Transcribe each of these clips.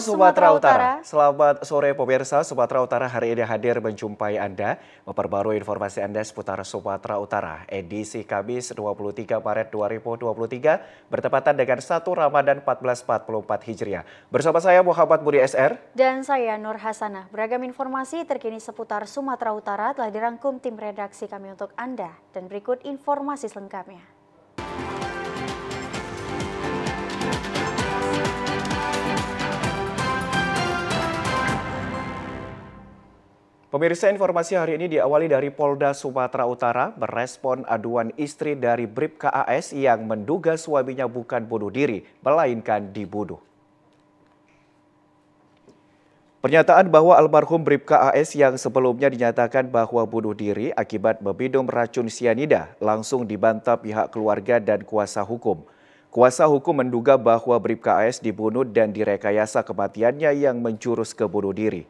Sumatera Utara. Utara, selamat sore pemirsa. Sumatera Utara hari ini hadir menjumpai Anda, memperbarui informasi Anda seputar Sumatera Utara. Edisi Kamis 23 Maret 2023 bertepatan dengan 1 Ramadan 1444 Hijriah. Bersama saya Muhammad Budi SR. Dan saya Nur Hasanah. Beragam informasi terkini seputar Sumatera Utara telah dirangkum tim redaksi kami untuk Anda. Dan berikut informasi selengkapnya. Pemirsa informasi hari ini diawali dari Polda Sumatera Utara merespon aduan istri dari Brip KAS yang menduga suaminya bukan bunuh diri, melainkan dibunuh. Pernyataan bahwa almarhum Brip KAS yang sebelumnya dinyatakan bahwa bunuh diri akibat meminum racun sianida langsung dibantah pihak keluarga dan kuasa hukum. Kuasa hukum menduga bahwa Brip KAS dibunuh dan direkayasa kematiannya yang menjurus ke bunuh diri.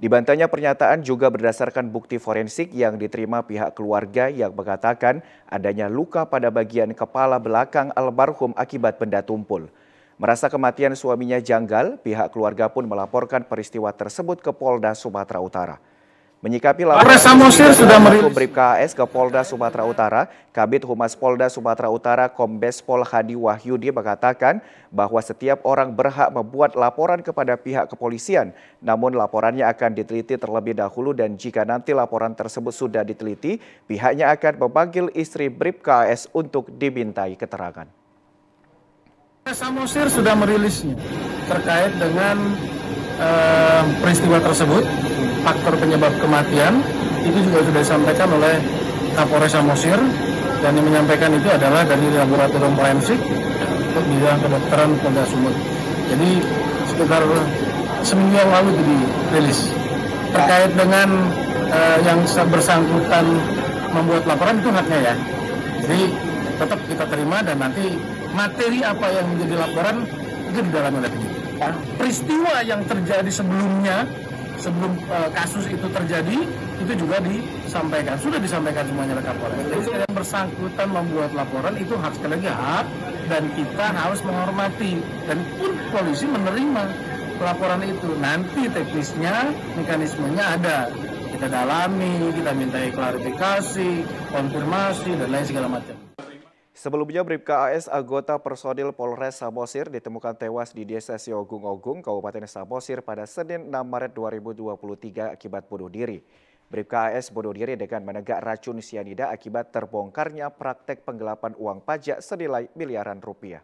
Dibantahnya pernyataan juga berdasarkan bukti forensik yang diterima pihak keluarga yang mengatakan adanya luka pada bagian kepala belakang almarhum akibat benda tumpul. Merasa kematian suaminya janggal, pihak keluarga pun melaporkan peristiwa tersebut ke Polda Sumatera Utara. Menyikapi laporan Samosir sudah merilis KAS ke Polda Sumatera Utara, Kabit Humas Polda Sumatera Utara Kombes Pol Hadi Wahyudi mengatakan bahwa setiap orang berhak membuat laporan kepada pihak kepolisian, namun laporannya akan diteliti terlebih dahulu dan jika nanti laporan tersebut sudah diteliti, pihaknya akan memanggil istri Bribka AS untuk dimintai keterangan. Samosir sudah merilisnya terkait dengan eh, peristiwa tersebut faktor penyebab kematian itu juga sudah disampaikan oleh Kapolres Samosir dan yang menyampaikan itu adalah dari laboratorium forensik untuk bidang kedokteran Polda Sumut. Jadi sekitar seminggu yang lalu itu dirilis. Terkait dengan uh, yang bersangkutan membuat laporan itu haknya ya. Jadi tetap kita terima dan nanti materi apa yang menjadi laporan itu di dalam oleh penyidik. Peristiwa yang terjadi sebelumnya sebelum uh, kasus itu terjadi itu juga disampaikan sudah disampaikan semuanya ke Kapolres. Jadi yang bersangkutan membuat laporan itu hak sekali dan kita harus menghormati dan pun polisi menerima laporan itu nanti teknisnya mekanismenya ada kita dalami kita minta klarifikasi konfirmasi dan lain segala macam. Sebelumnya Bribka AS anggota personil Polres Samosir ditemukan tewas di Desa Siogung-Ogung, Kabupaten Samosir pada Senin 6 Maret 2023 akibat bunuh diri. Bribka AS bunuh diri dengan menegak racun sianida akibat terbongkarnya praktek penggelapan uang pajak senilai miliaran rupiah.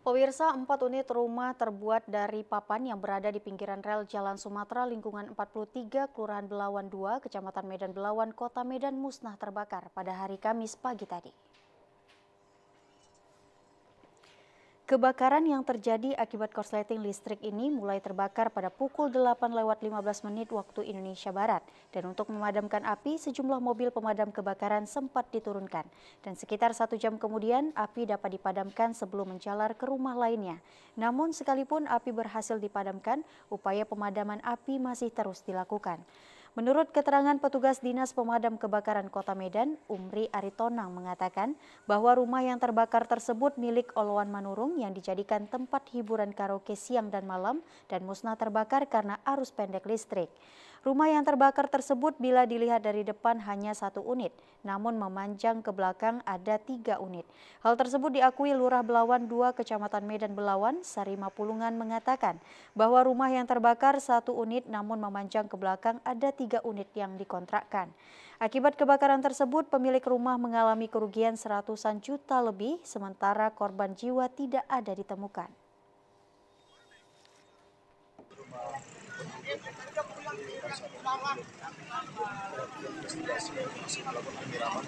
Pemirsa, empat unit rumah terbuat dari papan yang berada di pinggiran rel Jalan Sumatera lingkungan 43 Kelurahan Belawan 2, Kecamatan Medan Belawan, Kota Medan musnah terbakar pada hari Kamis pagi tadi. Kebakaran yang terjadi akibat korsleting listrik ini mulai terbakar pada pukul 8 lewat 15 menit waktu Indonesia Barat. Dan untuk memadamkan api, sejumlah mobil pemadam kebakaran sempat diturunkan. Dan sekitar satu jam kemudian, api dapat dipadamkan sebelum menjalar ke rumah lainnya. Namun sekalipun api berhasil dipadamkan, upaya pemadaman api masih terus dilakukan. Menurut keterangan petugas Dinas Pemadam Kebakaran Kota Medan, Umri Aritonang mengatakan bahwa rumah yang terbakar tersebut milik Oloan Manurung yang dijadikan tempat hiburan karaoke siang dan malam dan musnah terbakar karena arus pendek listrik. Rumah yang terbakar tersebut bila dilihat dari depan hanya satu unit, namun memanjang ke belakang ada tiga unit. Hal tersebut diakui Lurah Belawan 2 Kecamatan Medan Belawan, Sarima Pulungan mengatakan bahwa rumah yang terbakar satu unit namun memanjang ke belakang ada tiga unit yang dikontrakkan. Akibat kebakaran tersebut, pemilik rumah mengalami kerugian seratusan juta lebih, sementara korban jiwa tidak ada ditemukan. masih melakukan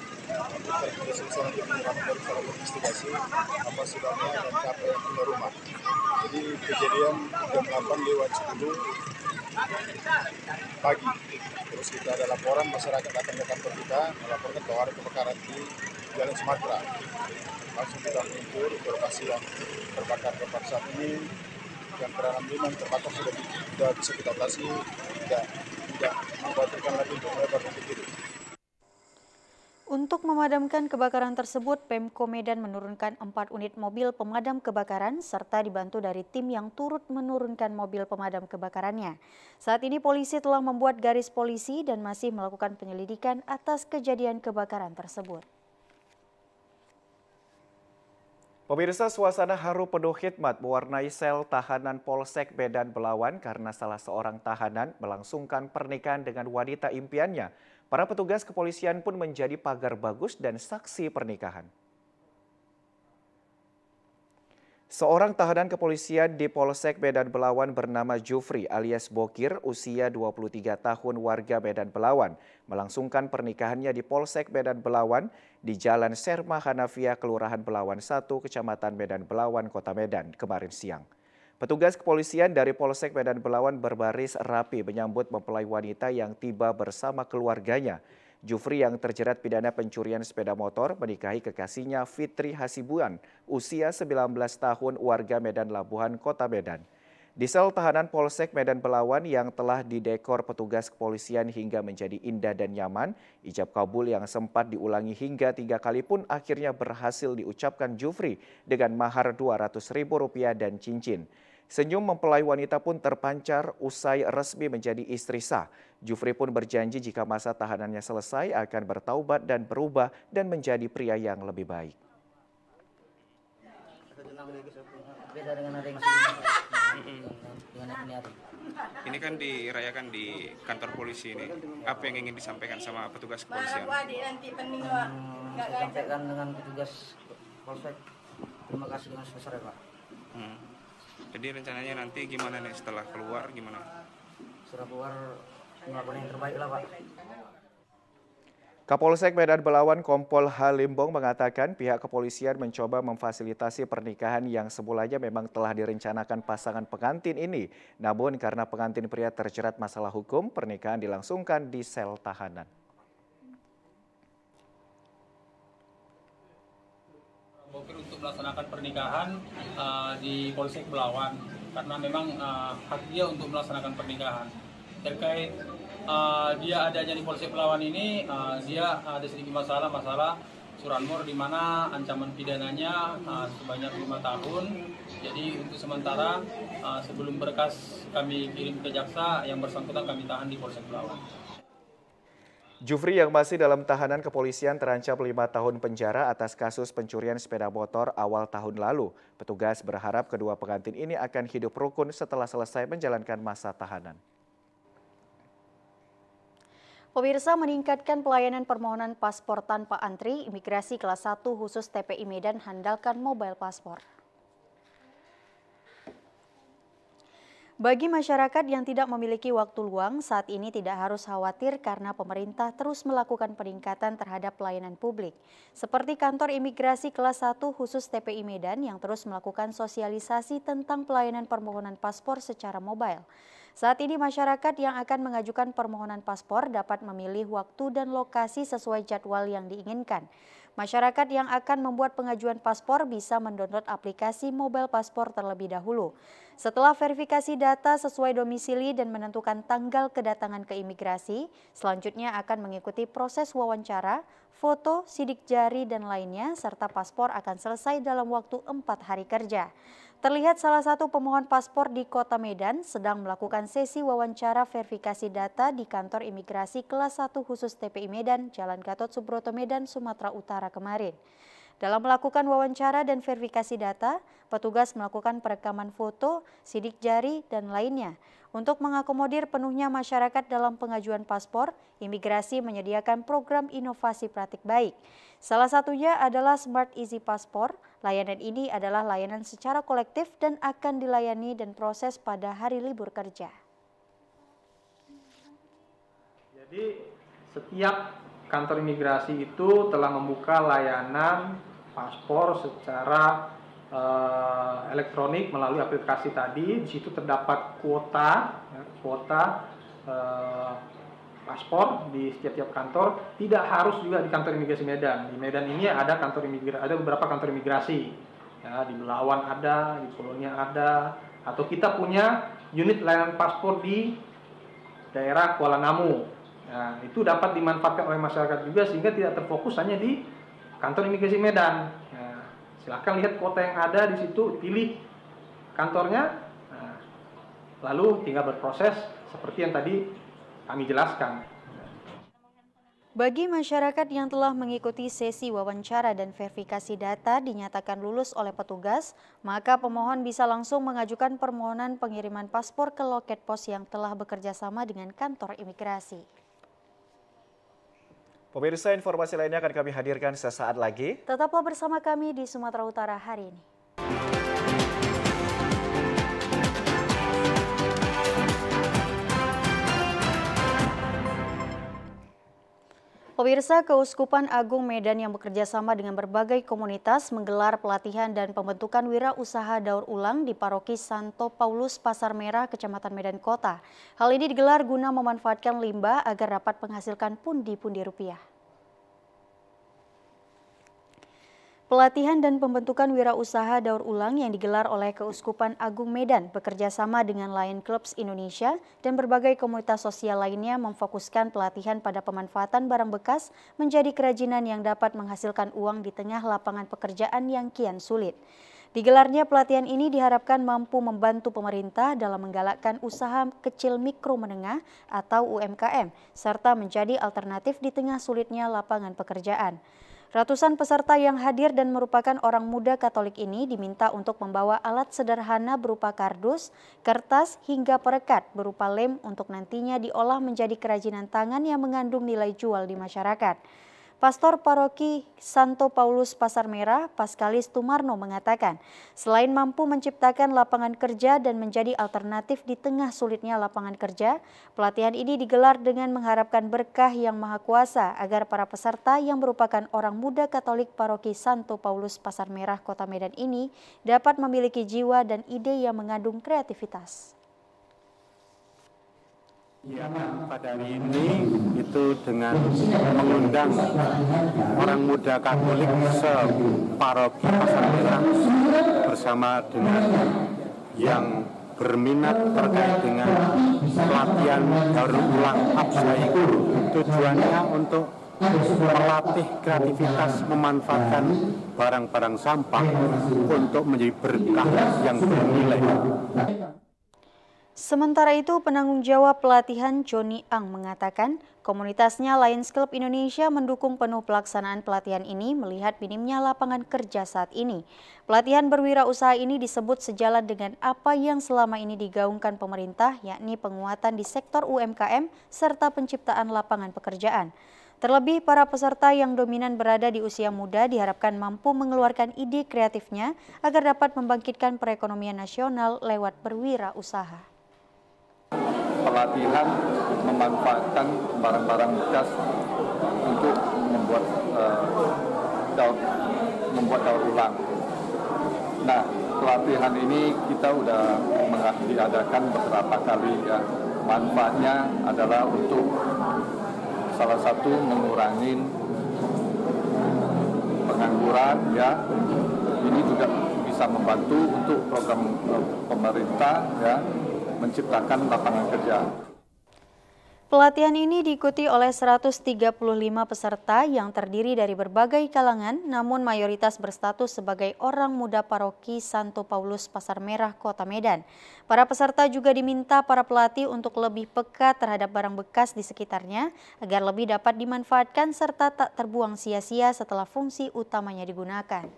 jadi kejadian jam 8 lewat 10 pagi terus kita ada laporan masyarakat datang ke kantor kita melaporkan bahwa ada kebakaran di Jalan Sumatera langsung kita mengukur ke lokasi yang terbakar terbakar saat ini yang teralami memang terbakar sudah, sudah bisa kita atasi tidak tidak mengkhawatirkan lagi untuk mereka kiri. Untuk memadamkan kebakaran tersebut, Pemko Medan menurunkan empat unit mobil pemadam kebakaran serta dibantu dari tim yang turut menurunkan mobil pemadam kebakarannya. Saat ini polisi telah membuat garis polisi dan masih melakukan penyelidikan atas kejadian kebakaran tersebut. Pemirsa, suasana haru penuh hikmat mewarnai sel tahanan Polsek Bedan Belawan karena salah seorang tahanan melangsungkan pernikahan dengan wanita impiannya. Para petugas kepolisian pun menjadi pagar bagus dan saksi pernikahan. Seorang tahanan kepolisian di Polsek Medan Belawan bernama Jufri alias Bokir usia 23 tahun warga Medan Belawan melangsungkan pernikahannya di Polsek Medan Belawan di Jalan Serma Hanafia Kelurahan Belawan 1 Kecamatan Medan Belawan Kota Medan kemarin siang. Petugas kepolisian dari Polsek Medan Belawan berbaris rapi menyambut mempelai wanita yang tiba bersama keluarganya. Jufri yang terjerat pidana pencurian sepeda motor menikahi kekasihnya Fitri Hasibuan, usia 19 tahun warga Medan Labuhan, Kota Medan. Di sel tahanan Polsek Medan Pelawan yang telah didekor petugas kepolisian hingga menjadi indah dan nyaman, ijab kabul yang sempat diulangi hingga tiga kali pun akhirnya berhasil diucapkan Jufri dengan mahar ribu rupiah dan cincin. Senyum mempelai wanita pun terpancar usai resmi menjadi istri sah. Jufri pun berjanji jika masa tahanannya selesai akan bertaubat dan berubah dan menjadi pria yang lebih baik. Ini kan dirayakan di kantor polisi ini. Apa yang ingin disampaikan sama petugas kepolisian? Hmm, sampaikan dengan petugas polsek. Terima kasih dengan sebesar ya Pak. Hmm jadi rencananya nanti gimana nih setelah keluar gimana setelah keluar melakukan yang terbaik lah pak Kapolsek Medan Belawan Kompol Halimbong mengatakan pihak kepolisian mencoba memfasilitasi pernikahan yang semulanya memang telah direncanakan pasangan pengantin ini. Namun karena pengantin pria terjerat masalah hukum, pernikahan dilangsungkan di sel tahanan. melaksanakan pernikahan uh, di Polsek Belawan karena memang uh, hak dia untuk melaksanakan pernikahan. Terkait uh, dia adanya di Polsek Belawan ini, uh, dia ada sedikit masalah masalah Suranmor di mana ancaman pidananya uh, sebanyak lima tahun. Jadi untuk sementara uh, sebelum berkas kami kirim ke jaksa yang bersangkutan kami tahan di Polsek Belawan. Jufri yang masih dalam tahanan kepolisian terancam lima tahun penjara atas kasus pencurian sepeda motor awal tahun lalu. Petugas berharap kedua pengantin ini akan hidup rukun setelah selesai menjalankan masa tahanan. Pemirsa meningkatkan pelayanan permohonan paspor tanpa antri, imigrasi kelas 1 khusus TPI Medan handalkan mobile paspor. Bagi masyarakat yang tidak memiliki waktu luang, saat ini tidak harus khawatir karena pemerintah terus melakukan peningkatan terhadap pelayanan publik. Seperti kantor imigrasi kelas 1 khusus TPI Medan yang terus melakukan sosialisasi tentang pelayanan permohonan paspor secara mobile. Saat ini masyarakat yang akan mengajukan permohonan paspor dapat memilih waktu dan lokasi sesuai jadwal yang diinginkan. Masyarakat yang akan membuat pengajuan paspor bisa mendownload aplikasi mobile paspor terlebih dahulu. Setelah verifikasi data sesuai domisili dan menentukan tanggal kedatangan ke imigrasi, selanjutnya akan mengikuti proses wawancara, foto, sidik jari, dan lainnya, serta paspor akan selesai dalam waktu empat hari kerja. Terlihat salah satu pemohon paspor di Kota Medan sedang melakukan sesi wawancara verifikasi data di kantor imigrasi kelas 1 khusus TPI Medan, Jalan Gatot Subroto Medan, Sumatera Utara kemarin. Dalam melakukan wawancara dan verifikasi data, petugas melakukan perekaman foto, sidik jari, dan lainnya. Untuk mengakomodir penuhnya masyarakat dalam pengajuan paspor, imigrasi menyediakan program inovasi praktik baik. Salah satunya adalah Smart Easy Paspor. Layanan ini adalah layanan secara kolektif dan akan dilayani dan proses pada hari libur kerja. Jadi setiap kantor imigrasi itu telah membuka layanan paspor secara uh, elektronik melalui aplikasi tadi. Di situ terdapat kuota, ya, kuota uh, paspor di setiap-tiap kantor. Tidak harus juga di kantor imigrasi Medan. Di Medan ini ada kantor imigrasi, ada beberapa kantor imigrasi. Ya, di Belawan ada, di Kolonia ada, atau kita punya unit layanan paspor di daerah Kuala Namu. Nah, itu dapat dimanfaatkan oleh masyarakat juga sehingga tidak terfokus hanya di kantor imigrasi Medan Silahkan lihat kota yang ada di situ, pilih kantornya, nah, lalu tinggal berproses seperti yang tadi kami jelaskan. Bagi masyarakat yang telah mengikuti sesi wawancara dan verifikasi data dinyatakan lulus oleh petugas, maka pemohon bisa langsung mengajukan permohonan pengiriman paspor ke loket pos yang telah bekerja sama dengan kantor imigrasi. Pemirsa informasi lainnya akan kami hadirkan sesaat lagi. Tetaplah bersama kami di Sumatera Utara hari ini. Pemirsa Keuskupan Agung Medan yang bekerja sama dengan berbagai komunitas menggelar pelatihan dan pembentukan wira usaha daur ulang di Paroki Santo Paulus Pasar Merah, Kecamatan Medan Kota. Hal ini digelar guna memanfaatkan limbah agar dapat menghasilkan pundi-pundi rupiah. Pelatihan dan pembentukan wirausaha daur ulang yang digelar oleh Keuskupan Agung Medan bekerjasama dengan Lion Clubs Indonesia dan berbagai komunitas sosial lainnya memfokuskan pelatihan pada pemanfaatan barang bekas menjadi kerajinan yang dapat menghasilkan uang di tengah lapangan pekerjaan yang kian sulit. Digelarnya pelatihan ini diharapkan mampu membantu pemerintah dalam menggalakkan usaha kecil mikro menengah atau UMKM serta menjadi alternatif di tengah sulitnya lapangan pekerjaan. Ratusan peserta yang hadir dan merupakan orang muda Katolik ini diminta untuk membawa alat sederhana berupa kardus, kertas, hingga perekat berupa lem untuk nantinya diolah menjadi kerajinan tangan yang mengandung nilai jual di masyarakat. Pastor Paroki Santo Paulus Pasar Merah, Paskalis Tumarno mengatakan, selain mampu menciptakan lapangan kerja dan menjadi alternatif di tengah sulitnya lapangan kerja, pelatihan ini digelar dengan mengharapkan berkah yang maha kuasa agar para peserta yang merupakan orang muda Katolik Paroki Santo Paulus Pasar Merah Kota Medan ini dapat memiliki jiwa dan ide yang mengandung kreativitas. Ya, pada hari ini itu dengan mengundang orang muda Katolik separoki Pasar Merah bersama dengan yang berminat terkait dengan pelatihan daur ulang absai tujuannya untuk melatih kreativitas memanfaatkan barang-barang sampah untuk menjadi berkah yang bernilai. Sementara itu, penanggung jawab pelatihan Joni Ang mengatakan komunitasnya Lions Club Indonesia mendukung penuh pelaksanaan pelatihan ini melihat minimnya lapangan kerja saat ini. Pelatihan berwirausaha ini disebut sejalan dengan apa yang selama ini digaungkan pemerintah yakni penguatan di sektor UMKM serta penciptaan lapangan pekerjaan. Terlebih, para peserta yang dominan berada di usia muda diharapkan mampu mengeluarkan ide kreatifnya agar dapat membangkitkan perekonomian nasional lewat berwirausaha pelatihan memanfaatkan barang-barang bekas untuk membuat uh, daur membuat daur ulang. Nah, pelatihan ini kita sudah diadakan beberapa kali ya. Manfaatnya adalah untuk salah satu mengurangi pengangguran ya. Ini juga bisa membantu untuk program eh, pemerintah ya menciptakan lapangan kerja. Pelatihan ini diikuti oleh 135 peserta yang terdiri dari berbagai kalangan namun mayoritas berstatus sebagai orang muda paroki Santo Paulus Pasar Merah Kota Medan. Para peserta juga diminta para pelatih untuk lebih peka terhadap barang bekas di sekitarnya agar lebih dapat dimanfaatkan serta tak terbuang sia-sia setelah fungsi utamanya digunakan.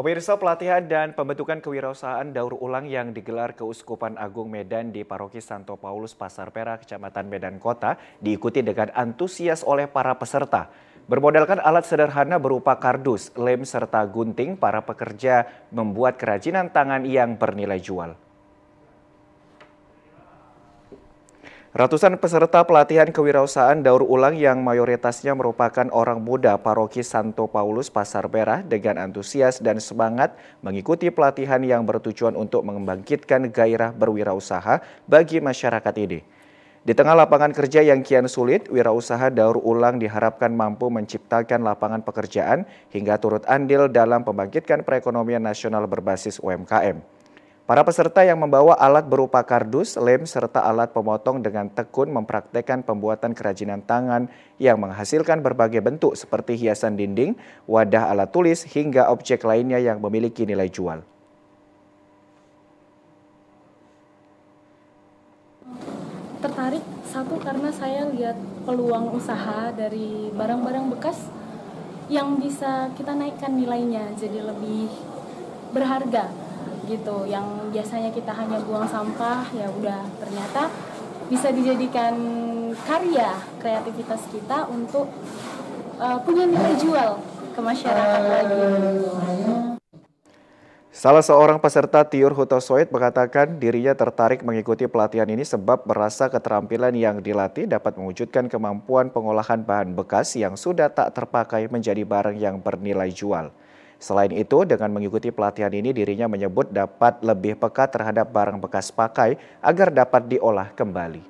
Pemirsa pelatihan dan pembentukan kewirausahaan daur ulang yang digelar Keuskupan Agung Medan di Paroki Santo Paulus Pasar Perak, Kecamatan Medan Kota, diikuti dengan antusias oleh para peserta. Bermodalkan alat sederhana berupa kardus, lem, serta gunting, para pekerja membuat kerajinan tangan yang bernilai jual. Ratusan peserta pelatihan kewirausahaan daur ulang yang mayoritasnya merupakan orang muda paroki Santo Paulus Pasar Merah dengan antusias dan semangat mengikuti pelatihan yang bertujuan untuk membangkitkan gairah berwirausaha bagi masyarakat ini. Di tengah lapangan kerja yang kian sulit, wirausaha daur ulang diharapkan mampu menciptakan lapangan pekerjaan hingga turut andil dalam pembangkitkan perekonomian nasional berbasis UMKM. Para peserta yang membawa alat berupa kardus, lem, serta alat pemotong dengan tekun mempraktekkan pembuatan kerajinan tangan yang menghasilkan berbagai bentuk seperti hiasan dinding, wadah alat tulis, hingga objek lainnya yang memiliki nilai jual. Tertarik satu karena saya lihat peluang usaha dari barang-barang bekas yang bisa kita naikkan nilainya jadi lebih berharga gitu yang biasanya kita hanya buang sampah ya udah ternyata bisa dijadikan karya kreativitas kita untuk uh, punya nilai jual ke masyarakat lagi gitu. Salah seorang peserta Tiur Hutosoid mengatakan dirinya tertarik mengikuti pelatihan ini sebab merasa keterampilan yang dilatih dapat mewujudkan kemampuan pengolahan bahan bekas yang sudah tak terpakai menjadi barang yang bernilai jual. Selain itu, dengan mengikuti pelatihan ini dirinya menyebut dapat lebih peka terhadap barang bekas pakai agar dapat diolah kembali.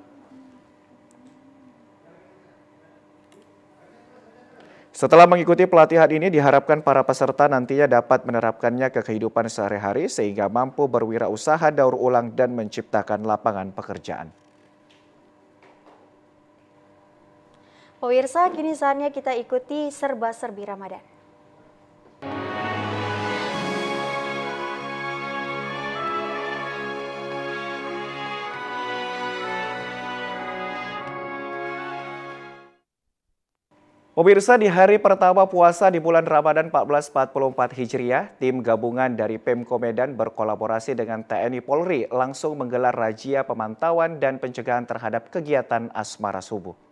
Setelah mengikuti pelatihan ini diharapkan para peserta nantinya dapat menerapkannya ke kehidupan sehari-hari sehingga mampu berwirausaha daur ulang dan menciptakan lapangan pekerjaan. Pemirsa, kini saatnya kita ikuti serba-serbi Ramadan. Pemirsa di hari pertama puasa di bulan Ramadan 1444 Hijriah, tim gabungan dari Pemko Medan berkolaborasi dengan TNI Polri langsung menggelar razia pemantauan dan pencegahan terhadap kegiatan asmara subuh.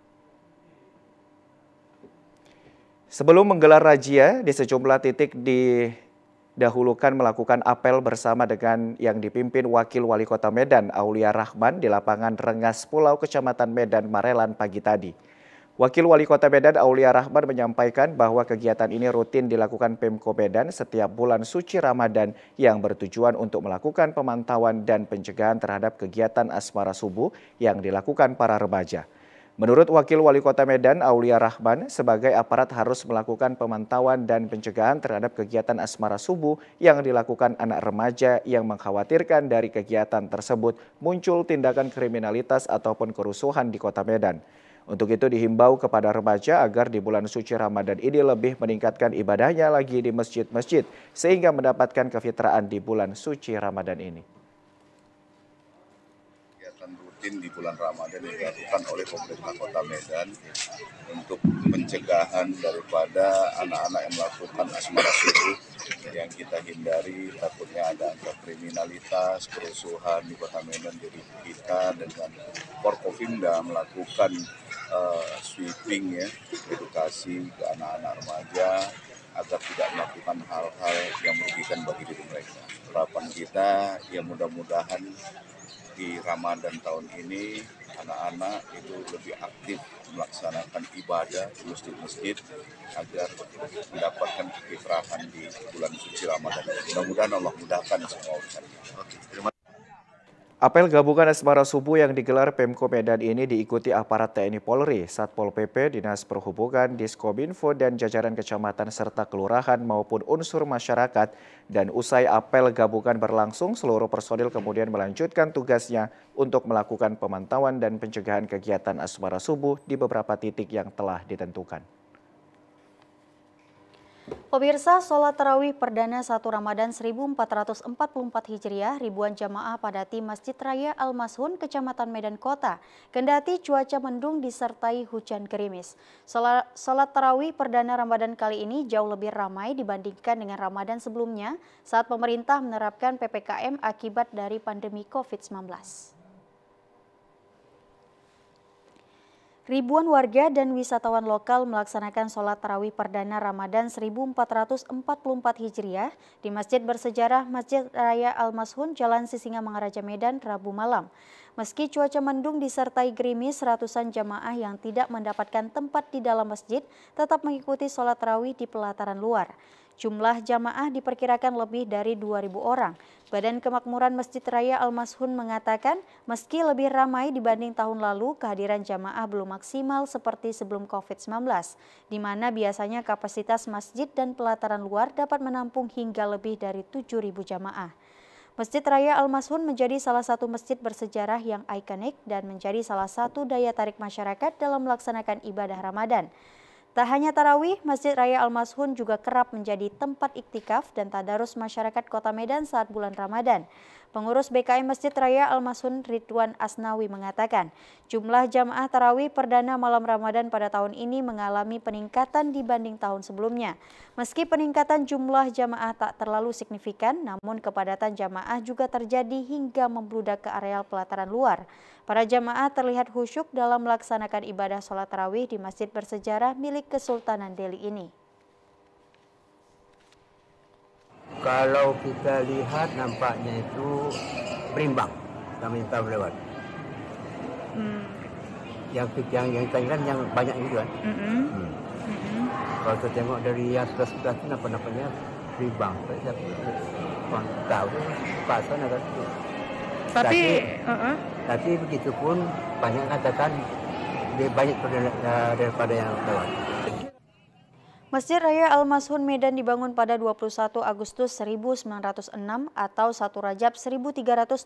Sebelum menggelar razia di sejumlah titik didahulukan melakukan apel bersama dengan yang dipimpin Wakil Wali Kota Medan Aulia Rahman di lapangan Rengas Pulau Kecamatan Medan Marelan pagi tadi. Wakil Wali Kota Medan Aulia Rahman menyampaikan bahwa kegiatan ini rutin dilakukan Pemko Medan setiap bulan suci Ramadan yang bertujuan untuk melakukan pemantauan dan pencegahan terhadap kegiatan asmara subuh yang dilakukan para remaja. Menurut Wakil Wali Kota Medan, Aulia Rahman, sebagai aparat harus melakukan pemantauan dan pencegahan terhadap kegiatan asmara subuh yang dilakukan anak remaja yang mengkhawatirkan dari kegiatan tersebut muncul tindakan kriminalitas ataupun kerusuhan di Kota Medan. Untuk itu dihimbau kepada remaja agar di bulan suci Ramadan ini lebih meningkatkan ibadahnya lagi di masjid-masjid sehingga mendapatkan kefitraan di bulan suci Ramadan ini rutin di bulan Ramadan yang dilakukan oleh pemerintah kota Medan untuk pencegahan daripada anak-anak yang melakukan asmara subuh yang kita hindari takutnya ada angka kriminalitas, kerusuhan di kota Medan jadi kita dengan Porkovinda melakukan uh, sweeping ya edukasi ke anak-anak remaja agar tidak melakukan hal-hal yang merugikan bagi diri mereka. Harapan kita ya mudah-mudahan di Ramadan tahun ini anak-anak itu lebih aktif melaksanakan ibadah di masjid-masjid agar mendapatkan kekifrahan di bulan suci Ramadan. Mudah-mudahan Allah mudahkan semua urusan. terima kasih. Apel gabungan Asmara Subuh yang digelar Pemko Medan ini diikuti aparat TNI Polri, Satpol PP, Dinas Perhubungan, Diskominfo, dan jajaran kecamatan serta kelurahan maupun unsur masyarakat. Dan usai apel gabungan berlangsung, seluruh personil kemudian melanjutkan tugasnya untuk melakukan pemantauan dan pencegahan kegiatan Asmara Subuh di beberapa titik yang telah ditentukan. Pemirsa, sholat tarawih perdana 1 Ramadan 1444 Hijriah ribuan jamaah padati Masjid Raya Al-Mashun, Kecamatan Medan Kota. Kendati cuaca mendung disertai hujan gerimis. Sholat tarawih perdana Ramadan kali ini jauh lebih ramai dibandingkan dengan Ramadan sebelumnya saat pemerintah menerapkan PPKM akibat dari pandemi COVID-19. Ribuan warga dan wisatawan lokal melaksanakan sholat tarawih perdana Ramadan 1444 Hijriah di masjid bersejarah Masjid Raya Al-Mashun, Jalan Sisinga Mangaraja Medan, Rabu malam. Meski cuaca mendung disertai gerimis, ratusan jamaah yang tidak mendapatkan tempat di dalam masjid tetap mengikuti sholat tarawih di pelataran luar. Jumlah jamaah diperkirakan lebih dari 2.000 orang. Badan Kemakmuran Masjid Raya Al-Mashun mengatakan, meski lebih ramai dibanding tahun lalu, kehadiran jamaah belum maksimal seperti sebelum COVID-19, di mana biasanya kapasitas masjid dan pelataran luar dapat menampung hingga lebih dari 7.000 jamaah. Masjid Raya Al-Mashun menjadi salah satu masjid bersejarah yang ikonik dan menjadi salah satu daya tarik masyarakat dalam melaksanakan ibadah Ramadan. Tak hanya tarawih, Masjid Raya Al-Mashun juga kerap menjadi tempat iktikaf dan tadarus masyarakat kota Medan saat bulan Ramadan. Pengurus BKI Masjid Raya Al-Masun Ridwan Asnawi mengatakan, jumlah jamaah tarawih perdana malam Ramadan pada tahun ini mengalami peningkatan dibanding tahun sebelumnya. Meski peningkatan jumlah jamaah tak terlalu signifikan, namun kepadatan jamaah juga terjadi hingga membludak ke areal pelataran luar. Para jamaah terlihat khusyuk dalam melaksanakan ibadah sholat tarawih di masjid bersejarah milik Kesultanan Delhi ini. kalau kita lihat nampaknya itu berimbang kami minta lewat hmm. yang yang yang kan yang banyak itu kan mm -hmm. hmm. kalau kita tengok dari yang sudah sudah itu nampak nampaknya berimbang saya kurang tahu pasan ada itu tapi tapi, uh -uh. tapi begitu pun banyak katakan lebih banyak daripada yang lewat Masjid Raya Al-Mashun Medan dibangun pada 21 Agustus 1906 atau 1 Rajab 1324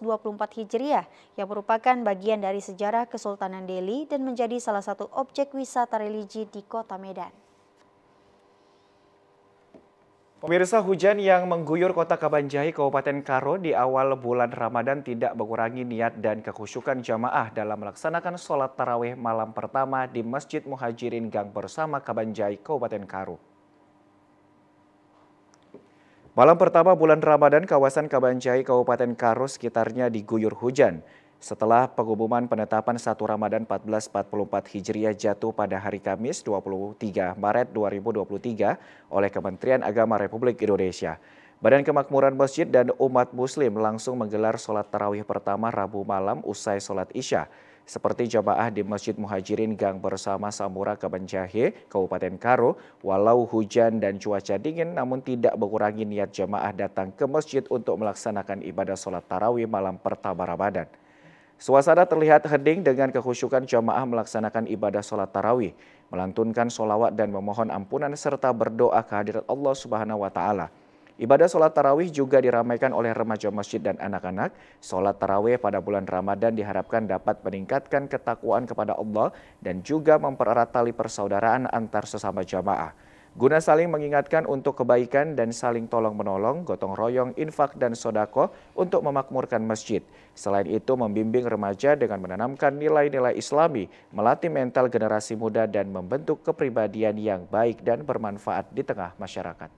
Hijriah yang merupakan bagian dari sejarah Kesultanan Delhi dan menjadi salah satu objek wisata religi di kota Medan. Pemirsa hujan yang mengguyur kota Kabanjahi, Kabupaten Karo di awal bulan Ramadan tidak mengurangi niat dan kekhusyukan jamaah dalam melaksanakan sholat tarawih malam pertama di Masjid Muhajirin Gang bersama Kabanjahi, Kabupaten Karo. Malam pertama bulan Ramadan, kawasan Kabanjahi, Kabupaten Karo sekitarnya diguyur hujan setelah pengumuman penetapan satu Ramadan 1444 Hijriah jatuh pada hari Kamis 23 Maret 2023 oleh Kementerian Agama Republik Indonesia. Badan Kemakmuran Masjid dan Umat Muslim langsung menggelar sholat tarawih pertama Rabu malam usai sholat Isya. Seperti jamaah di Masjid Muhajirin Gang bersama Samura Kebenjahe, Kabupaten Karo, walau hujan dan cuaca dingin namun tidak mengurangi niat jamaah datang ke masjid untuk melaksanakan ibadah sholat tarawih malam pertama Ramadan. Suasana terlihat hening dengan kehusukan jamaah melaksanakan ibadah sholat tarawih, melantunkan sholawat dan memohon ampunan serta berdoa kehadirat Allah Subhanahu wa Ta'ala. Ibadah sholat tarawih juga diramaikan oleh remaja masjid dan anak-anak. Sholat tarawih pada bulan Ramadan diharapkan dapat meningkatkan ketakwaan kepada Allah dan juga mempererat tali persaudaraan antar sesama jamaah. Guna saling mengingatkan untuk kebaikan dan saling tolong-menolong, gotong royong, infak, dan sodako untuk memakmurkan masjid. Selain itu, membimbing remaja dengan menanamkan nilai-nilai islami, melatih mental generasi muda, dan membentuk kepribadian yang baik dan bermanfaat di tengah masyarakat.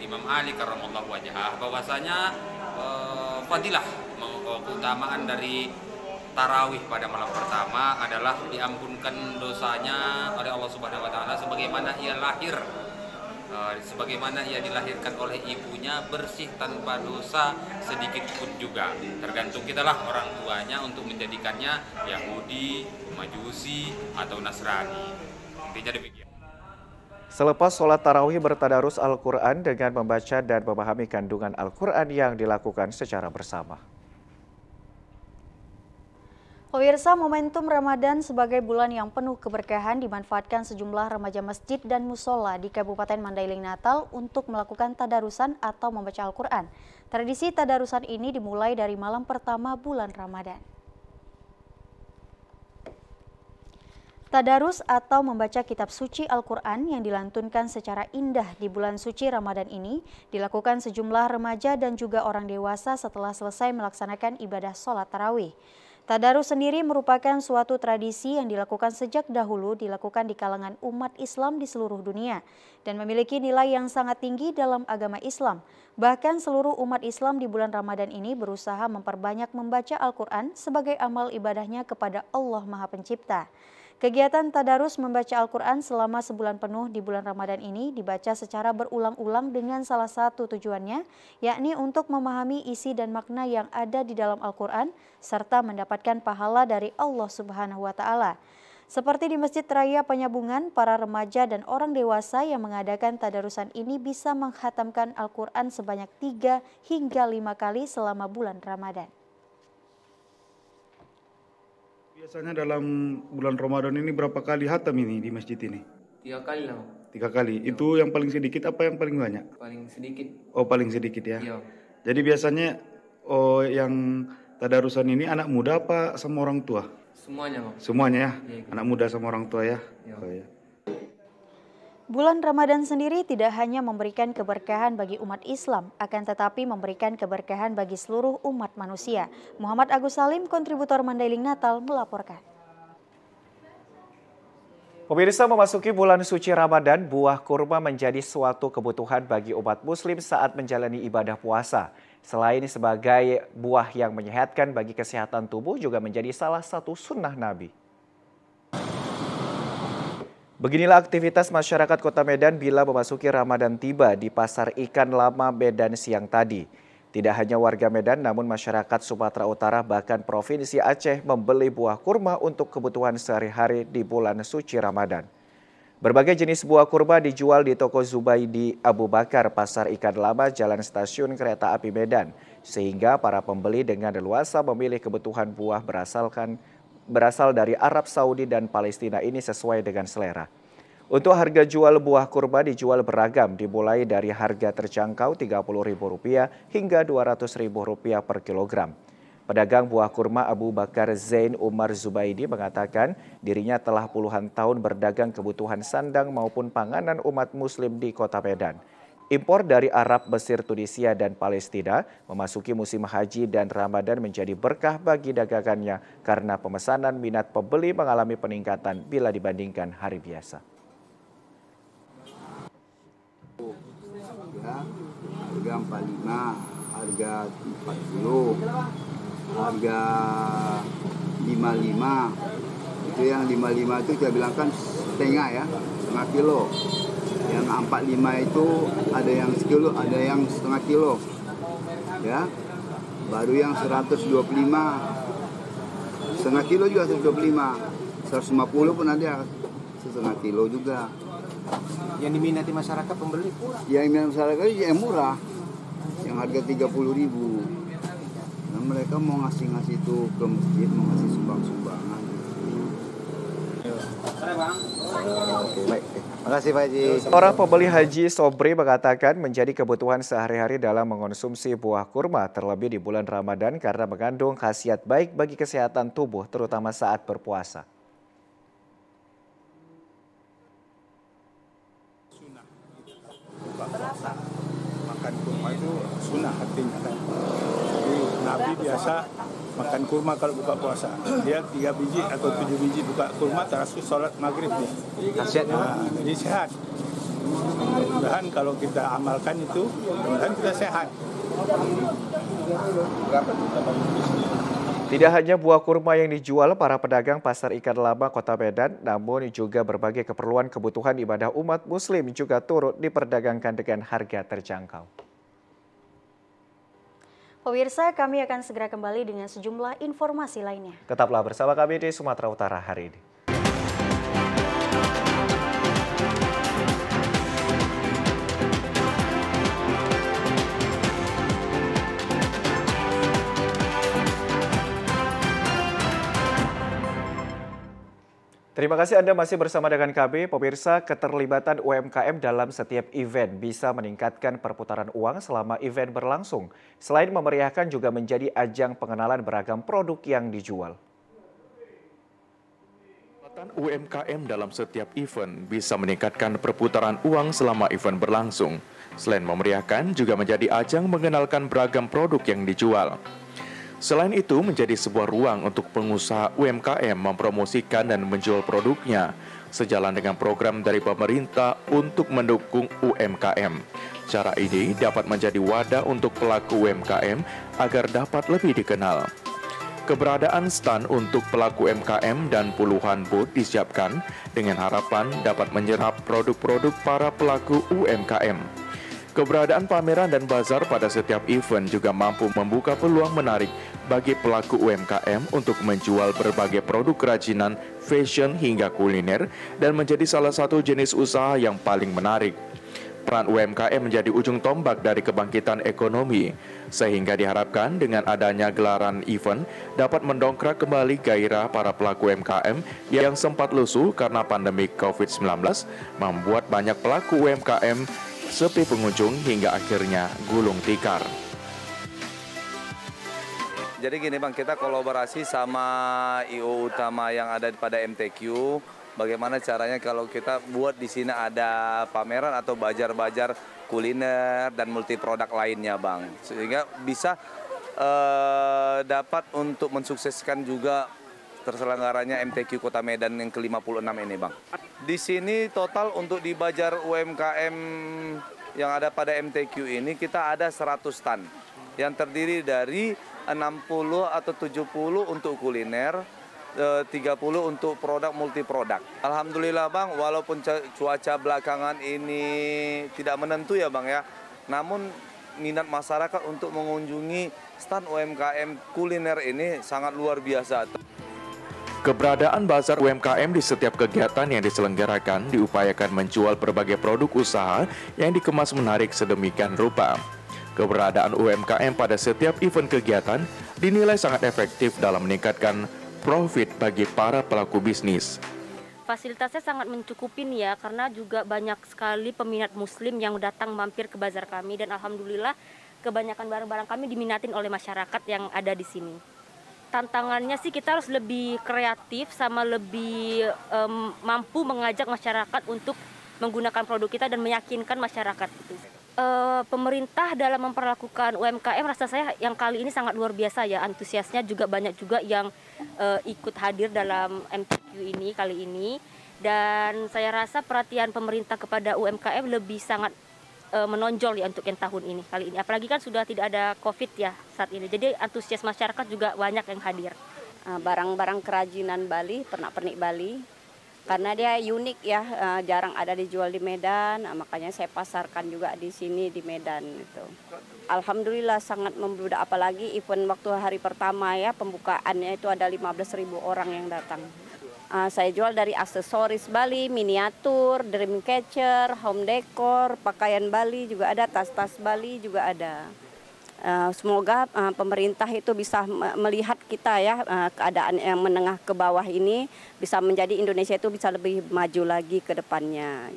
Imam Ali karamallahu wajhah bahwasanya eh, fadilah keutamaan dari tarawih pada malam pertama adalah diampunkan dosanya oleh Allah Subhanahu wa taala sebagaimana ia lahir eh, sebagaimana ia dilahirkan oleh ibunya bersih tanpa dosa sedikit pun juga tergantung kitalah orang tuanya untuk menjadikannya Yahudi, Majusi atau Nasrani intinya demikian Selepas sholat tarawih bertadarus Al-Quran dengan membaca dan memahami kandungan Al-Quran yang dilakukan secara bersama. Pemirsa, momentum Ramadan sebagai bulan yang penuh keberkahan dimanfaatkan sejumlah remaja masjid dan musola di Kabupaten Mandailing Natal untuk melakukan tadarusan atau membaca Al-Quran. Tradisi tadarusan ini dimulai dari malam pertama bulan Ramadan. Tadarus atau membaca kitab suci Al-Quran yang dilantunkan secara indah di bulan suci Ramadan ini dilakukan sejumlah remaja dan juga orang dewasa setelah selesai melaksanakan ibadah sholat tarawih. Tadarus sendiri merupakan suatu tradisi yang dilakukan sejak dahulu dilakukan di kalangan umat Islam di seluruh dunia dan memiliki nilai yang sangat tinggi dalam agama Islam. Bahkan seluruh umat Islam di bulan Ramadan ini berusaha memperbanyak membaca Al-Quran sebagai amal ibadahnya kepada Allah Maha Pencipta. Kegiatan Tadarus membaca Al-Quran selama sebulan penuh di bulan Ramadan ini dibaca secara berulang-ulang dengan salah satu tujuannya, yakni untuk memahami isi dan makna yang ada di dalam Al-Quran, serta mendapatkan pahala dari Allah Subhanahu wa Ta'ala. Seperti di Masjid Raya Penyabungan, para remaja dan orang dewasa yang mengadakan tadarusan ini bisa menghatamkan Al-Quran sebanyak 3 hingga 5 kali selama bulan Ramadan. Biasanya dalam bulan Ramadan ini berapa kali hatam ini di masjid ini? Tiga kali lah. Tiga kali. Yo. Iya. Itu yang paling sedikit apa yang paling banyak? Paling sedikit. Oh paling sedikit ya. Yo. Iya. Jadi biasanya oh yang tadarusan ini anak muda apa sama orang tua? Semuanya bang. Semuanya ya. Yo. Iya, gitu. Anak muda sama orang tua ya. Yo. Oh, ya. Bulan Ramadan sendiri tidak hanya memberikan keberkahan bagi umat Islam, akan tetapi memberikan keberkahan bagi seluruh umat manusia. Muhammad Agus Salim, kontributor Mandailing Natal, melaporkan. Pemirsa memasuki bulan suci Ramadan, buah kurma menjadi suatu kebutuhan bagi umat muslim saat menjalani ibadah puasa. Selain sebagai buah yang menyehatkan bagi kesehatan tubuh, juga menjadi salah satu sunnah Nabi. Beginilah aktivitas masyarakat Kota Medan bila memasuki Ramadan tiba di Pasar Ikan Lama Medan siang tadi. Tidak hanya warga Medan, namun masyarakat Sumatera Utara bahkan Provinsi Aceh membeli buah kurma untuk kebutuhan sehari-hari di bulan suci Ramadan. Berbagai jenis buah kurma dijual di toko Zubaidi Abu Bakar, Pasar Ikan Lama, Jalan Stasiun Kereta Api Medan, sehingga para pembeli dengan leluasa memilih kebutuhan buah berasalkan berasal dari Arab Saudi dan Palestina ini sesuai dengan selera. Untuk harga jual buah kurma dijual beragam, dimulai dari harga terjangkau Rp30.000 hingga Rp200.000 per kilogram. Pedagang buah kurma Abu Bakar Zain Umar Zubaidi mengatakan dirinya telah puluhan tahun berdagang kebutuhan sandang maupun panganan umat muslim di kota Medan. Impor dari Arab, Mesir, Tunisia, dan Palestina memasuki musim haji dan Ramadan menjadi berkah bagi dagangannya karena pemesanan minat pembeli mengalami peningkatan bila dibandingkan hari biasa. Harga 45, harga 40, harga 55. Itu yang 55 itu saya bilang kan setengah ya, setengah kilo yang 45 itu ada yang sekilo ada yang setengah kilo ya baru yang 125 setengah kilo juga 125 150 pun ada setengah kilo juga yang diminati masyarakat pembeli yang diminati masyarakat yang murah yang harga 30 ribu nah, mereka mau ngasih-ngasih itu ke masjid mau ngasih sumbang-sumbang Baik. Makasih Pak Haji. Orang pembeli haji Sobri mengatakan menjadi kebutuhan sehari-hari dalam mengonsumsi buah kurma terlebih di bulan Ramadan karena mengandung khasiat baik bagi kesehatan tubuh terutama saat berpuasa. Makan kurma itu sunnah artinya kan? Nabi biasa makan kurma kalau buka puasa. Dia tiga biji atau tujuh biji buka kurma terus sholat maghrib dia. Nah, jadi sehat. Mudah-mudahan kalau kita amalkan itu, mudah-mudahan kita sehat. Tidak hanya buah kurma yang dijual para pedagang pasar ikan lama kota Medan, namun juga berbagai keperluan kebutuhan ibadah umat muslim juga turut diperdagangkan dengan harga terjangkau. Pemirsa, kami akan segera kembali dengan sejumlah informasi lainnya. Tetaplah bersama kami di Sumatera Utara hari ini. Terima kasih Anda masih bersama dengan kami. Pemirsa, keterlibatan UMKM dalam setiap event bisa meningkatkan perputaran uang selama event berlangsung. Selain memeriahkan juga menjadi ajang pengenalan beragam produk yang dijual. Keterlibatan UMKM dalam setiap event bisa meningkatkan perputaran uang selama event berlangsung. Selain memeriahkan, juga menjadi ajang mengenalkan beragam produk yang dijual. Selain itu, menjadi sebuah ruang untuk pengusaha UMKM mempromosikan dan menjual produknya, sejalan dengan program dari pemerintah untuk mendukung UMKM. Cara ini dapat menjadi wadah untuk pelaku UMKM agar dapat lebih dikenal. Keberadaan stand untuk pelaku UMKM dan puluhan booth disiapkan dengan harapan dapat menyerap produk-produk para pelaku UMKM. Keberadaan pameran dan bazar pada setiap event juga mampu membuka peluang menarik bagi pelaku UMKM untuk menjual berbagai produk kerajinan, fashion hingga kuliner dan menjadi salah satu jenis usaha yang paling menarik. Peran UMKM menjadi ujung tombak dari kebangkitan ekonomi, sehingga diharapkan dengan adanya gelaran event dapat mendongkrak kembali gairah para pelaku UMKM yang sempat lusuh karena pandemi COVID-19 membuat banyak pelaku UMKM sepi pengunjung hingga akhirnya gulung tikar. Jadi gini Bang, kita kolaborasi sama IO utama yang ada pada MTQ. Bagaimana caranya kalau kita buat di sini ada pameran atau bajar-bajar kuliner dan multi produk lainnya Bang. Sehingga bisa uh, dapat untuk mensukseskan juga terselenggaranya MTQ Kota Medan yang ke-56 ini Bang. Di sini total untuk di Bajar UMKM yang ada pada MTQ ini kita ada 100 tan yang terdiri dari 60 atau 70 untuk kuliner, 30 eh, untuk produk multi produk. Alhamdulillah Bang, walaupun cuaca belakangan ini tidak menentu ya Bang ya. Namun minat masyarakat untuk mengunjungi stand UMKM kuliner ini sangat luar biasa. Keberadaan bazar UMKM di setiap kegiatan yang diselenggarakan diupayakan menjual berbagai produk usaha yang dikemas menarik sedemikian rupa. Keberadaan UMKM pada setiap event kegiatan dinilai sangat efektif dalam meningkatkan profit bagi para pelaku bisnis. Fasilitasnya sangat mencukupin ya, karena juga banyak sekali peminat muslim yang datang mampir ke bazar kami dan alhamdulillah kebanyakan barang-barang kami diminatin oleh masyarakat yang ada di sini tantangannya sih kita harus lebih kreatif sama lebih um, mampu mengajak masyarakat untuk menggunakan produk kita dan meyakinkan masyarakat itu. Uh, eh, pemerintah dalam memperlakukan UMKM rasa saya yang kali ini sangat luar biasa ya antusiasnya juga banyak juga yang uh, ikut hadir dalam MTQ ini kali ini dan saya rasa perhatian pemerintah kepada UMKM lebih sangat Eh, menonjol ya untuk yang tahun ini kali ini. Apalagi kan sudah tidak ada COVID ya saat ini. Jadi antusias masyarakat juga banyak yang hadir. Eh, barang-barang kerajinan Bali, pernak-pernik Bali, karena dia unik ya, eh, jarang ada dijual di Medan, nah, makanya saya pasarkan juga di sini di Medan itu. Alhamdulillah sangat membludak apalagi event waktu hari pertama ya pembukaannya itu ada 15.000 orang yang datang. Ah, saya jual dari aksesoris Bali, miniatur, dream catcher, home decor, pakaian Bali juga ada, tas-tas Bali juga ada. Uh, semoga uh, pemerintah itu bisa melihat kita ya uh, keadaan yang menengah ke bawah ini bisa menjadi Indonesia itu bisa lebih maju lagi ke depannya.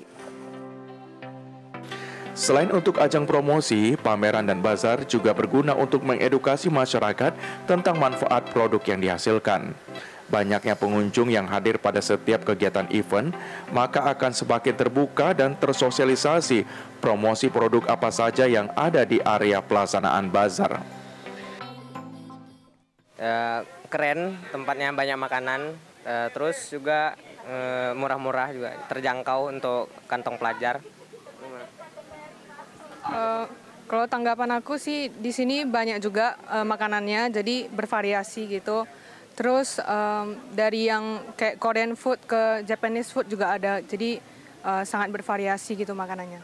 Selain untuk ajang promosi, pameran dan bazar juga berguna untuk mengedukasi masyarakat tentang manfaat produk yang dihasilkan. Banyaknya pengunjung yang hadir pada setiap kegiatan event, maka akan semakin terbuka dan tersosialisasi promosi produk apa saja yang ada di area pelaksanaan bazar. Eh, keren, tempatnya banyak makanan, eh, terus juga eh, murah-murah juga, terjangkau untuk kantong pelajar. Uh, kalau tanggapan aku sih di sini banyak juga uh, makanannya, jadi bervariasi gitu. Terus um, dari yang kayak Korean food ke Japanese food juga ada. Jadi uh, sangat bervariasi gitu makanannya.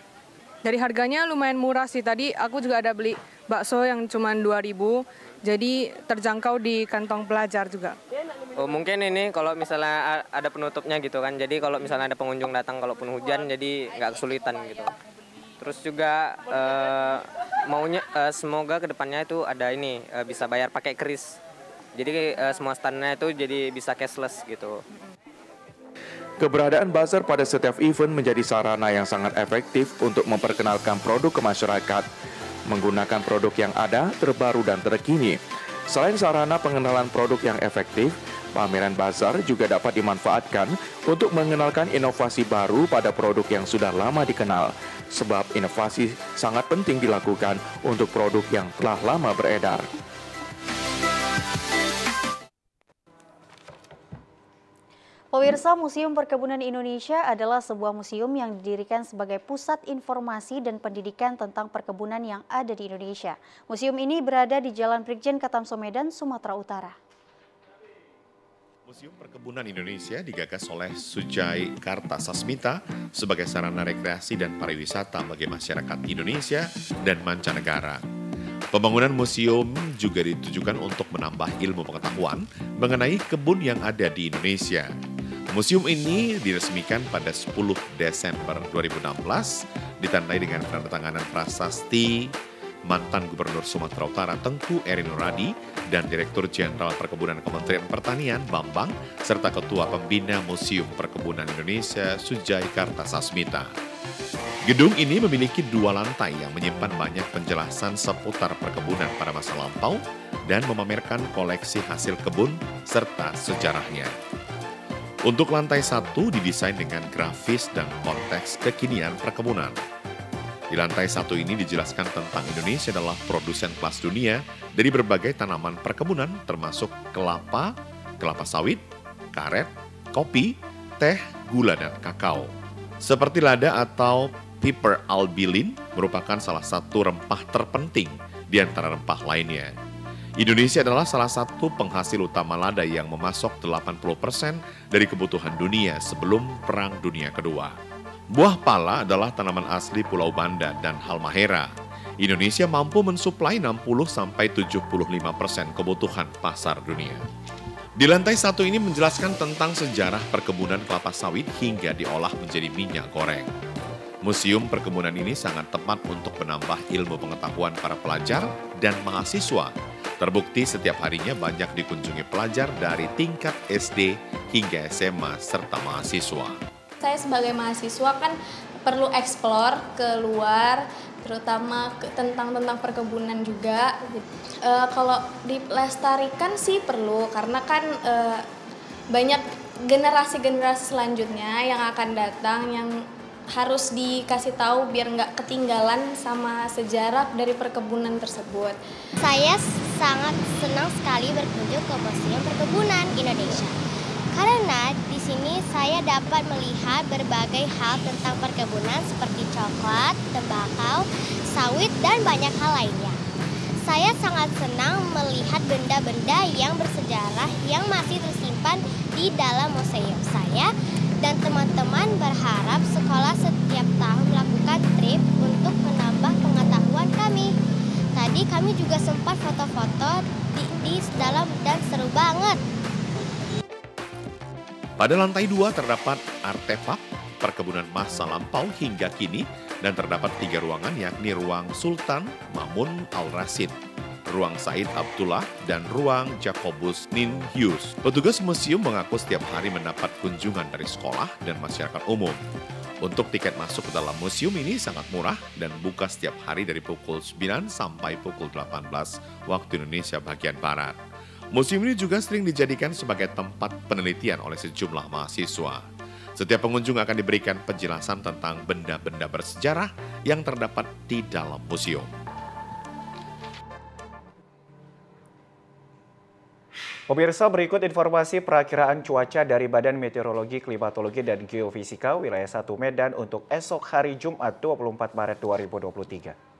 Dari harganya lumayan murah sih. Tadi aku juga ada beli bakso yang cuma 2000 Jadi terjangkau di kantong pelajar juga. Oh, mungkin ini kalau misalnya ada penutupnya gitu kan. Jadi kalau misalnya ada pengunjung datang kalaupun hujan jadi nggak kesulitan gitu. Terus juga uh, maunya uh, semoga kedepannya itu ada ini uh, bisa bayar pakai keris jadi uh, semua standnya itu jadi bisa cashless gitu. Keberadaan bazar pada setiap event menjadi sarana yang sangat efektif untuk memperkenalkan produk ke masyarakat, menggunakan produk yang ada, terbaru, dan terkini. Selain sarana pengenalan produk yang efektif, pameran bazar juga dapat dimanfaatkan untuk mengenalkan inovasi baru pada produk yang sudah lama dikenal, sebab inovasi sangat penting dilakukan untuk produk yang telah lama beredar. Pemirsa Museum Perkebunan Indonesia adalah sebuah museum yang didirikan sebagai pusat informasi dan pendidikan tentang perkebunan yang ada di Indonesia. Museum ini berada di Jalan Brigjen Katamso Medan, Sumatera Utara. Museum Perkebunan Indonesia digagas oleh Sujai Sasmita sebagai sarana rekreasi dan pariwisata bagi masyarakat Indonesia dan mancanegara. Pembangunan museum juga ditujukan untuk menambah ilmu pengetahuan mengenai kebun yang ada di Indonesia Museum ini diresmikan pada 10 Desember 2016, ditandai dengan penandatanganan prasasti mantan Gubernur Sumatera Utara Tengku Erin Nuradi dan Direktur Jenderal Perkebunan Kementerian Pertanian Bambang serta Ketua Pembina Museum Perkebunan Indonesia Sujai Kartasasmita. Gedung ini memiliki dua lantai yang menyimpan banyak penjelasan seputar perkebunan pada masa lampau dan memamerkan koleksi hasil kebun serta sejarahnya. Untuk lantai satu didesain dengan grafis dan konteks kekinian perkebunan. Di lantai satu ini dijelaskan tentang Indonesia adalah produsen kelas dunia dari berbagai tanaman perkebunan termasuk kelapa, kelapa sawit, karet, kopi, teh, gula, dan kakao. Seperti lada atau piper albilin merupakan salah satu rempah terpenting di antara rempah lainnya Indonesia adalah salah satu penghasil utama lada yang memasok 80% dari kebutuhan dunia sebelum Perang Dunia Kedua. Buah pala adalah tanaman asli Pulau Banda dan Halmahera. Indonesia mampu mensuplai 60-75% kebutuhan pasar dunia. Di lantai satu ini menjelaskan tentang sejarah perkebunan kelapa sawit hingga diolah menjadi minyak goreng. Museum perkebunan ini sangat tepat untuk menambah ilmu pengetahuan para pelajar dan mahasiswa. Terbukti setiap harinya banyak dikunjungi pelajar dari tingkat SD hingga SMA serta mahasiswa. Saya sebagai mahasiswa kan perlu eksplor keluar terutama tentang tentang perkebunan juga e, kalau dilestarikan sih perlu karena kan e, banyak generasi-generasi selanjutnya yang akan datang yang harus dikasih tahu biar nggak ketinggalan sama sejarah dari perkebunan tersebut. Saya sangat senang sekali berkunjung ke Museum Perkebunan Indonesia. Karena di sini saya dapat melihat berbagai hal tentang perkebunan seperti coklat, tembakau, sawit, dan banyak hal lainnya. Saya sangat senang melihat benda-benda yang bersejarah yang masih tersimpan di dalam museum saya dan teman-teman berharap sekolah setiap tahun melakukan trip untuk menambah pengetahuan kami. Tadi kami juga sempat foto-foto di, di dalam dan seru banget. Pada lantai dua terdapat artefak perkebunan masa lampau hingga kini dan terdapat tiga ruangan yakni ruang Sultan, Mamun, Al-Rasid. Ruang Said Abdullah, dan Ruang Jacobus Nin Hughes. Petugas museum mengaku setiap hari mendapat kunjungan dari sekolah dan masyarakat umum. Untuk tiket masuk ke dalam museum ini sangat murah dan buka setiap hari dari pukul 9 sampai pukul 18 waktu Indonesia bagian Barat. Museum ini juga sering dijadikan sebagai tempat penelitian oleh sejumlah mahasiswa. Setiap pengunjung akan diberikan penjelasan tentang benda-benda bersejarah yang terdapat di dalam museum. Pemirsa berikut informasi perakiraan cuaca dari Badan Meteorologi, Klimatologi, dan Geofisika wilayah 1 Medan untuk esok hari Jumat 24 Maret 2023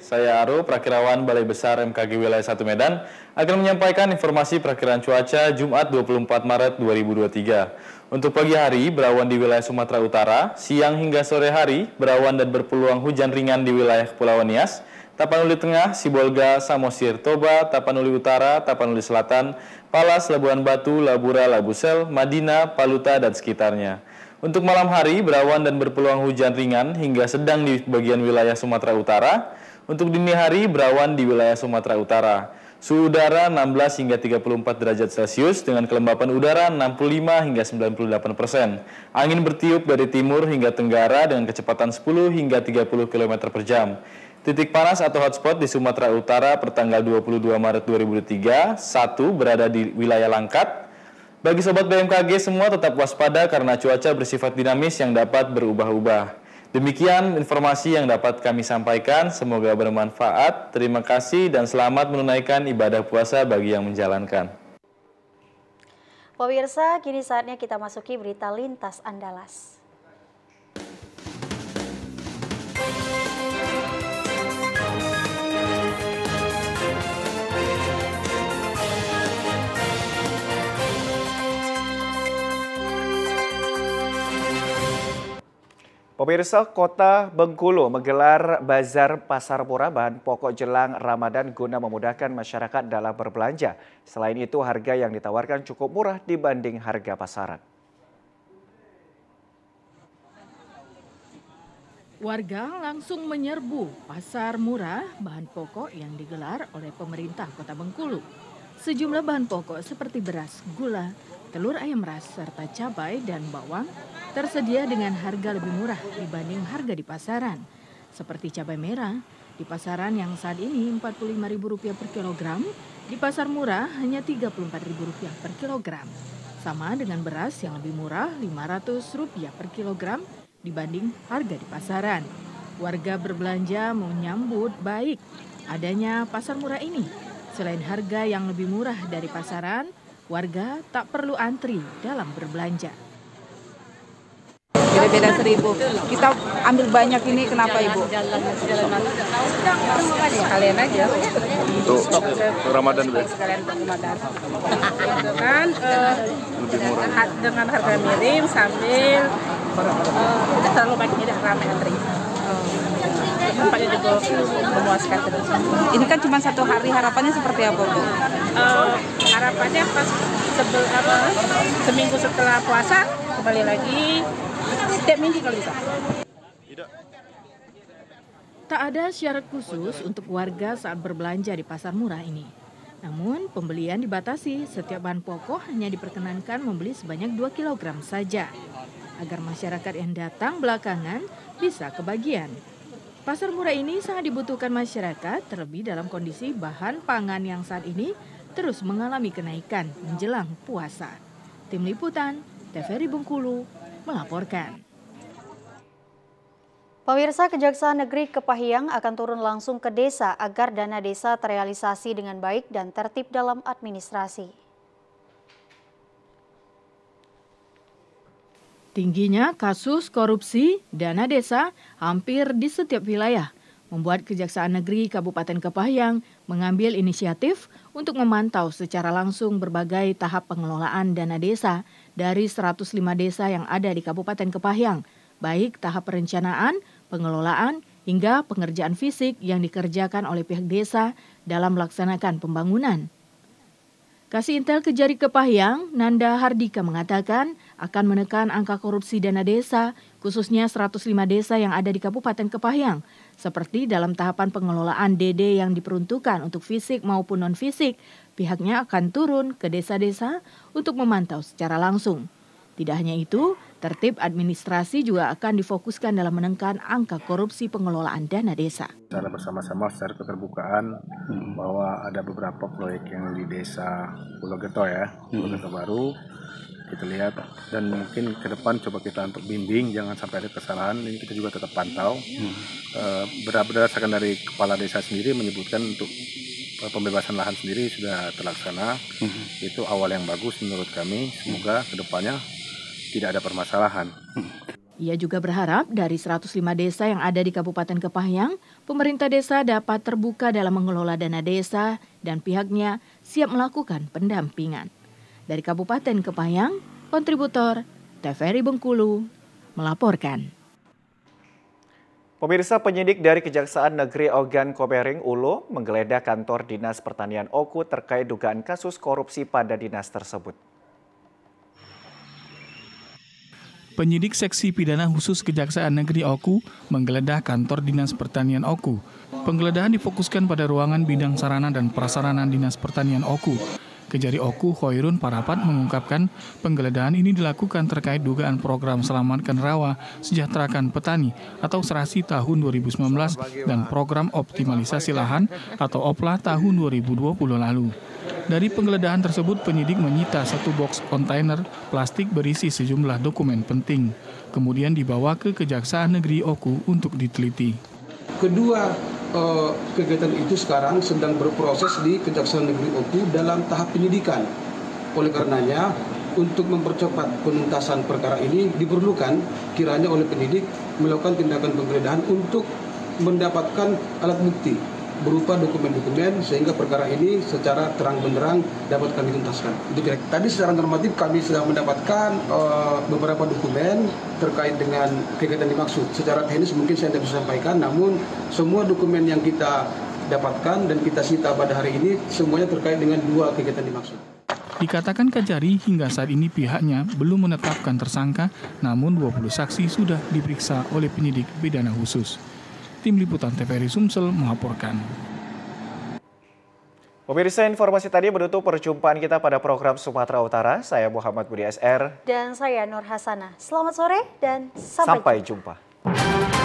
saya Aru, prakirawan Balai Besar MKG Wilayah 1 Medan akan menyampaikan informasi perakiran cuaca Jumat 24 Maret 2023. Untuk pagi hari, berawan di wilayah Sumatera Utara, siang hingga sore hari, berawan dan berpeluang hujan ringan di wilayah Kepulauan Nias, Tapanuli Tengah, Sibolga, Samosir, Toba, Tapanuli Utara, Tapanuli Selatan, Palas, Labuan Batu, Labura, Labusel, Madinah, Paluta, dan sekitarnya. Untuk malam hari, berawan dan berpeluang hujan ringan hingga sedang di bagian wilayah Sumatera Utara. Untuk dini hari, berawan di wilayah Sumatera Utara. Suhu udara 16 hingga 34 derajat Celcius dengan kelembapan udara 65 hingga 98 persen. Angin bertiup dari timur hingga tenggara dengan kecepatan 10 hingga 30 km per jam. Titik panas atau hotspot di Sumatera Utara pertanggal 22 Maret 2003, satu berada di wilayah Langkat. Bagi sobat BMKG semua tetap waspada karena cuaca bersifat dinamis yang dapat berubah-ubah. Demikian informasi yang dapat kami sampaikan, semoga bermanfaat. Terima kasih dan selamat menunaikan ibadah puasa bagi yang menjalankan. Pemirsa, kini saatnya kita masuki berita lintas andalas. Pemirsa Kota Bengkulu menggelar bazar pasar murah bahan pokok jelang Ramadan guna memudahkan masyarakat dalam berbelanja. Selain itu harga yang ditawarkan cukup murah dibanding harga pasaran. Warga langsung menyerbu pasar murah bahan pokok yang digelar oleh pemerintah Kota Bengkulu. Sejumlah bahan pokok seperti beras, gula, telur ayam ras, serta cabai dan bawang tersedia dengan harga lebih murah dibanding harga di pasaran. Seperti cabai merah, di pasaran yang saat ini Rp45.000 per kilogram, di pasar murah hanya Rp34.000 per kilogram. Sama dengan beras yang lebih murah Rp500 per kilogram dibanding harga di pasaran. Warga berbelanja menyambut baik adanya pasar murah ini Selain harga yang lebih murah dari pasaran, warga tak perlu antri dalam berbelanja. Beda-beda seribu. Kita ambil banyak ini kenapa Ibu? Kalian aja. Untuk Ramadan Dengan uh, Dengan harga miring sambil uh, eh, tidak terlalu banyak tidak ramai antri tempatnya juga memuaskan Ini kan cuma satu hari, harapannya seperti apa Bu? Uh, harapannya pas sebel, apa, seminggu setelah puasa kembali lagi setiap minggu kalau bisa. Tak ada syarat khusus untuk warga saat berbelanja di pasar murah ini. Namun, pembelian dibatasi. Setiap bahan pokok hanya diperkenankan membeli sebanyak 2 kg saja agar masyarakat yang datang belakangan bisa kebagian. Pasar murah ini sangat dibutuhkan masyarakat, terlebih dalam kondisi bahan pangan yang saat ini terus mengalami kenaikan menjelang puasa. Tim Liputan, TVRI Bengkulu, melaporkan. Pemirsa Kejaksaan Negeri Kepahiang akan turun langsung ke desa agar dana desa terrealisasi dengan baik dan tertib dalam administrasi. Tingginya kasus korupsi dana desa hampir di setiap wilayah membuat Kejaksaan Negeri Kabupaten Kepahyang mengambil inisiatif untuk memantau secara langsung berbagai tahap pengelolaan dana desa dari 105 desa yang ada di Kabupaten Kepahyang, baik tahap perencanaan, pengelolaan, hingga pengerjaan fisik yang dikerjakan oleh pihak desa dalam melaksanakan pembangunan. Kasih Intel Kejari Kepahyang, Nanda Hardika mengatakan, akan menekan angka korupsi dana desa, khususnya 105 desa yang ada di Kabupaten Kepahyang, seperti dalam tahapan pengelolaan DD yang diperuntukkan untuk fisik maupun non-fisik, pihaknya akan turun ke desa-desa untuk memantau secara langsung. Tidak hanya itu, tertib administrasi juga akan difokuskan dalam menekan angka korupsi pengelolaan dana desa. Secara bersama-sama secara keterbukaan hmm. bahwa ada beberapa proyek yang di desa Pulau Geto ya, Pulau hmm. Geto baru kita lihat dan mungkin ke depan coba kita untuk bimbing jangan sampai ada kesalahan ini kita juga tetap pantau hmm. e, berdasarkan dari kepala desa sendiri menyebutkan untuk eh, pembebasan lahan sendiri sudah terlaksana hmm. itu awal yang bagus menurut kami semoga ke depannya tidak ada permasalahan. Hmm. Ia juga berharap dari 105 desa yang ada di Kabupaten Kepahyang, pemerintah desa dapat terbuka dalam mengelola dana desa dan pihaknya siap melakukan pendampingan. Dari Kabupaten Kepayang, kontributor TVRI Bengkulu melaporkan. Pemirsa penyidik dari Kejaksaan Negeri Ogan Komering Ulu menggeledah kantor Dinas Pertanian Oku terkait dugaan kasus korupsi pada dinas tersebut. Penyidik Seksi Pidana Khusus Kejaksaan Negeri Oku menggeledah kantor Dinas Pertanian Oku. Penggeledahan difokuskan pada ruangan bidang sarana dan prasarana Dinas Pertanian Oku Kejari Oku Khoirun Parapat mengungkapkan penggeledahan ini dilakukan terkait dugaan program Selamatkan Rawa Sejahterakan Petani atau Serasi tahun 2019 dan program optimalisasi lahan atau OPLA tahun 2020 lalu. Dari penggeledahan tersebut, penyidik menyita satu box kontainer plastik berisi sejumlah dokumen penting. Kemudian dibawa ke Kejaksaan Negeri Oku untuk diteliti. Kedua, eh, kegiatan itu sekarang sedang berproses di Kejaksaan Negeri Oku dalam tahap penyidikan. Oleh karenanya, untuk mempercepat penuntasan perkara ini diperlukan kiranya oleh penyidik melakukan tindakan penggeledahan untuk mendapatkan alat bukti berupa dokumen-dokumen sehingga perkara ini secara terang benderang dapat kami tuntaskan. Tadi secara normatif kami sedang mendapatkan uh, beberapa dokumen terkait dengan kegiatan dimaksud. Secara teknis mungkin saya tidak bisa sampaikan, namun semua dokumen yang kita dapatkan dan kita sita pada hari ini semuanya terkait dengan dua kegiatan dimaksud. Dikatakan Kajari hingga saat ini pihaknya belum menetapkan tersangka, namun 20 saksi sudah diperiksa oleh penyidik pidana khusus. Tim Liputan TVRI Sumsel melaporkan. Pemirsa informasi tadi menutup perjumpaan kita pada program Sumatera Utara. Saya Muhammad Budi SR. Dan saya Nur Hasana. Selamat sore dan sampai, sampai jumpa. jumpa.